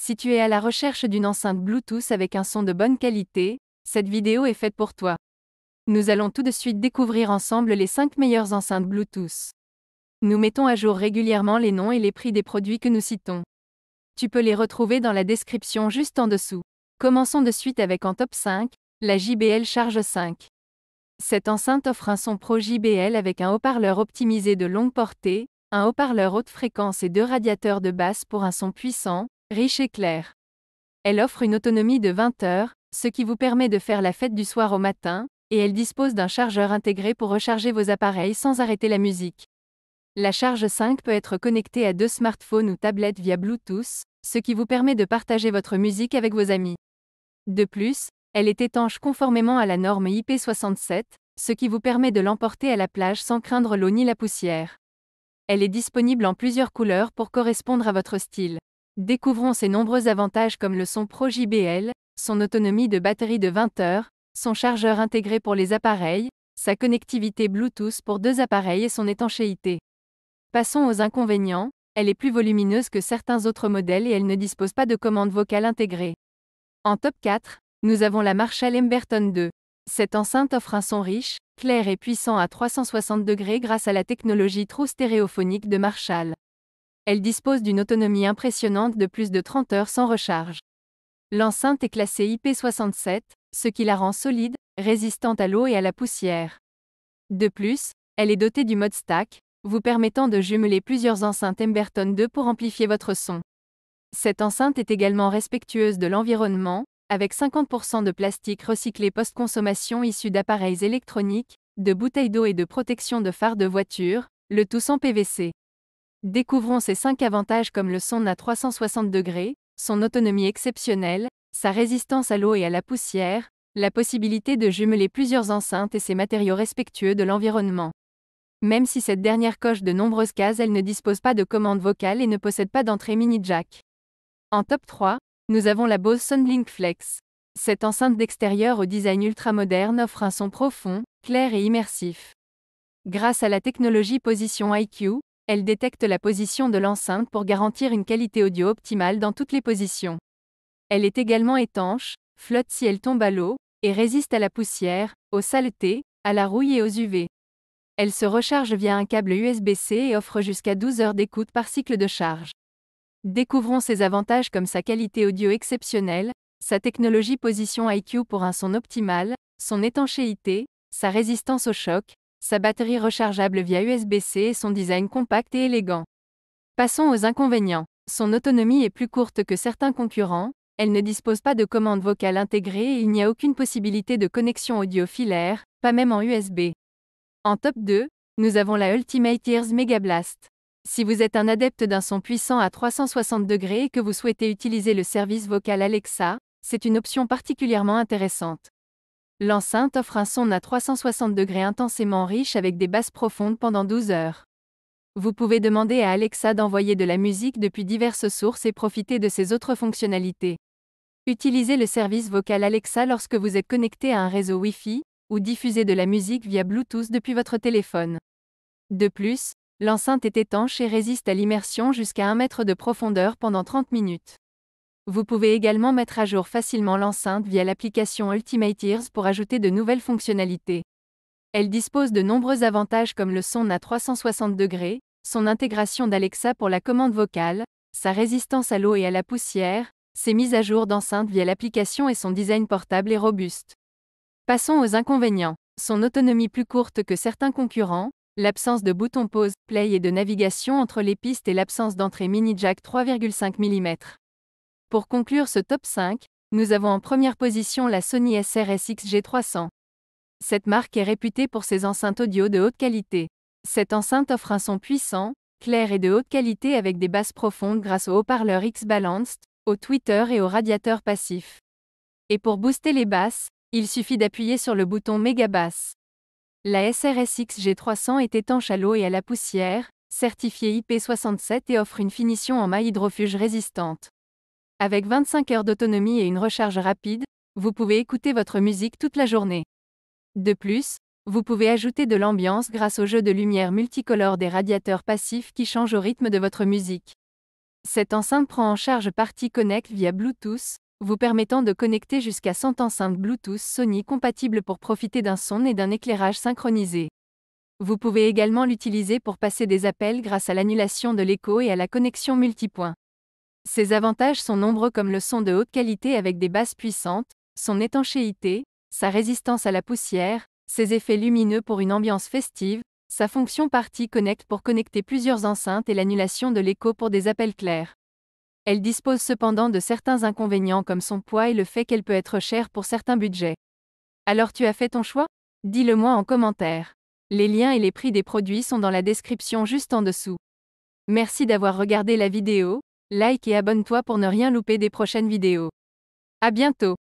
Si tu es à la recherche d'une enceinte Bluetooth avec un son de bonne qualité, cette vidéo est faite pour toi. Nous allons tout de suite découvrir ensemble les 5 meilleures enceintes Bluetooth. Nous mettons à jour régulièrement les noms et les prix des produits que nous citons. Tu peux les retrouver dans la description juste en dessous. Commençons de suite avec en top 5, la JBL Charge 5. Cette enceinte offre un son Pro JBL avec un haut-parleur optimisé de longue portée, un haut-parleur haute fréquence et deux radiateurs de basse pour un son puissant, Riche et claire. Elle offre une autonomie de 20 heures, ce qui vous permet de faire la fête du soir au matin, et elle dispose d'un chargeur intégré pour recharger vos appareils sans arrêter la musique. La charge 5 peut être connectée à deux smartphones ou tablettes via Bluetooth, ce qui vous permet de partager votre musique avec vos amis. De plus, elle est étanche conformément à la norme IP67, ce qui vous permet de l'emporter à la plage sans craindre l'eau ni la poussière. Elle est disponible en plusieurs couleurs pour correspondre à votre style. Découvrons ses nombreux avantages comme le son Pro JBL, son autonomie de batterie de 20 heures, son chargeur intégré pour les appareils, sa connectivité Bluetooth pour deux appareils et son étanchéité. Passons aux inconvénients, elle est plus volumineuse que certains autres modèles et elle ne dispose pas de commande vocale intégrée. En top 4, nous avons la Marshall Emberton 2. Cette enceinte offre un son riche, clair et puissant à 360 degrés grâce à la technologie True stéréophonique de Marshall. Elle dispose d'une autonomie impressionnante de plus de 30 heures sans recharge. L'enceinte est classée IP67, ce qui la rend solide, résistante à l'eau et à la poussière. De plus, elle est dotée du mode stack, vous permettant de jumeler plusieurs enceintes Emberton 2 pour amplifier votre son. Cette enceinte est également respectueuse de l'environnement, avec 50% de plastique recyclé post-consommation issu d'appareils électroniques, de bouteilles d'eau et de protection de phares de voiture, le tout sans PVC. Découvrons ses 5 avantages comme le son à 360 degrés, son autonomie exceptionnelle, sa résistance à l'eau et à la poussière, la possibilité de jumeler plusieurs enceintes et ses matériaux respectueux de l'environnement. Même si cette dernière coche de nombreuses cases, elle ne dispose pas de commande vocale et ne possède pas d'entrée mini jack. En top 3, nous avons la Bose Soundlink Flex. Cette enceinte d'extérieur au design ultramoderne offre un son profond, clair et immersif. Grâce à la technologie Position IQ, elle détecte la position de l'enceinte pour garantir une qualité audio optimale dans toutes les positions. Elle est également étanche, flotte si elle tombe à l'eau, et résiste à la poussière, aux saletés, à la rouille et aux UV. Elle se recharge via un câble USB-C et offre jusqu'à 12 heures d'écoute par cycle de charge. Découvrons ses avantages comme sa qualité audio exceptionnelle, sa technologie position IQ pour un son optimal, son étanchéité, sa résistance au choc, sa batterie rechargeable via USB-C et son design compact et élégant. Passons aux inconvénients. Son autonomie est plus courte que certains concurrents, elle ne dispose pas de commande vocale intégrée et il n'y a aucune possibilité de connexion audio filaire, pas même en USB. En top 2, nous avons la Ultimate Ears Megablast. Si vous êtes un adepte d'un son puissant à 360 degrés et que vous souhaitez utiliser le service vocal Alexa, c'est une option particulièrement intéressante. L'enceinte offre un son à 360 degrés intensément riche avec des basses profondes pendant 12 heures. Vous pouvez demander à Alexa d'envoyer de la musique depuis diverses sources et profiter de ses autres fonctionnalités. Utilisez le service vocal Alexa lorsque vous êtes connecté à un réseau Wi-Fi, ou diffusez de la musique via Bluetooth depuis votre téléphone. De plus, l'enceinte est étanche et résiste à l'immersion jusqu'à 1 mètre de profondeur pendant 30 minutes. Vous pouvez également mettre à jour facilement l'enceinte via l'application Ultimate Ears pour ajouter de nouvelles fonctionnalités. Elle dispose de nombreux avantages comme le son à 360 degrés, son intégration d'Alexa pour la commande vocale, sa résistance à l'eau et à la poussière, ses mises à jour d'enceinte via l'application et son design portable et robuste. Passons aux inconvénients. Son autonomie plus courte que certains concurrents, l'absence de boutons pause, play et de navigation entre les pistes et l'absence d'entrée mini jack 3,5 mm. Pour conclure ce top 5, nous avons en première position la Sony SRS XG300. Cette marque est réputée pour ses enceintes audio de haute qualité. Cette enceinte offre un son puissant, clair et de haute qualité avec des basses profondes grâce au haut-parleur X-Balanced, au tweeter et au radiateur passif. Et pour booster les basses, il suffit d'appuyer sur le bouton méga Bass. La SRSX G300 est étanche à l'eau et à la poussière, certifiée IP67 et offre une finition en maille hydrofuge résistante. Avec 25 heures d'autonomie et une recharge rapide, vous pouvez écouter votre musique toute la journée. De plus, vous pouvez ajouter de l'ambiance grâce au jeu de lumière multicolore des radiateurs passifs qui changent au rythme de votre musique. Cette enceinte prend en charge partie Connect via Bluetooth, vous permettant de connecter jusqu'à 100 enceintes Bluetooth Sony compatibles pour profiter d'un son et d'un éclairage synchronisé. Vous pouvez également l'utiliser pour passer des appels grâce à l'annulation de l'écho et à la connexion multipoint. Ses avantages sont nombreux comme le son de haute qualité avec des basses puissantes, son étanchéité, sa résistance à la poussière, ses effets lumineux pour une ambiance festive, sa fonction Party Connect pour connecter plusieurs enceintes et l'annulation de l'écho pour des appels clairs. Elle dispose cependant de certains inconvénients comme son poids et le fait qu'elle peut être chère pour certains budgets. Alors tu as fait ton choix Dis-le moi en commentaire. Les liens et les prix des produits sont dans la description juste en dessous. Merci d'avoir regardé la vidéo, Like et abonne-toi pour ne rien louper des prochaines vidéos. À bientôt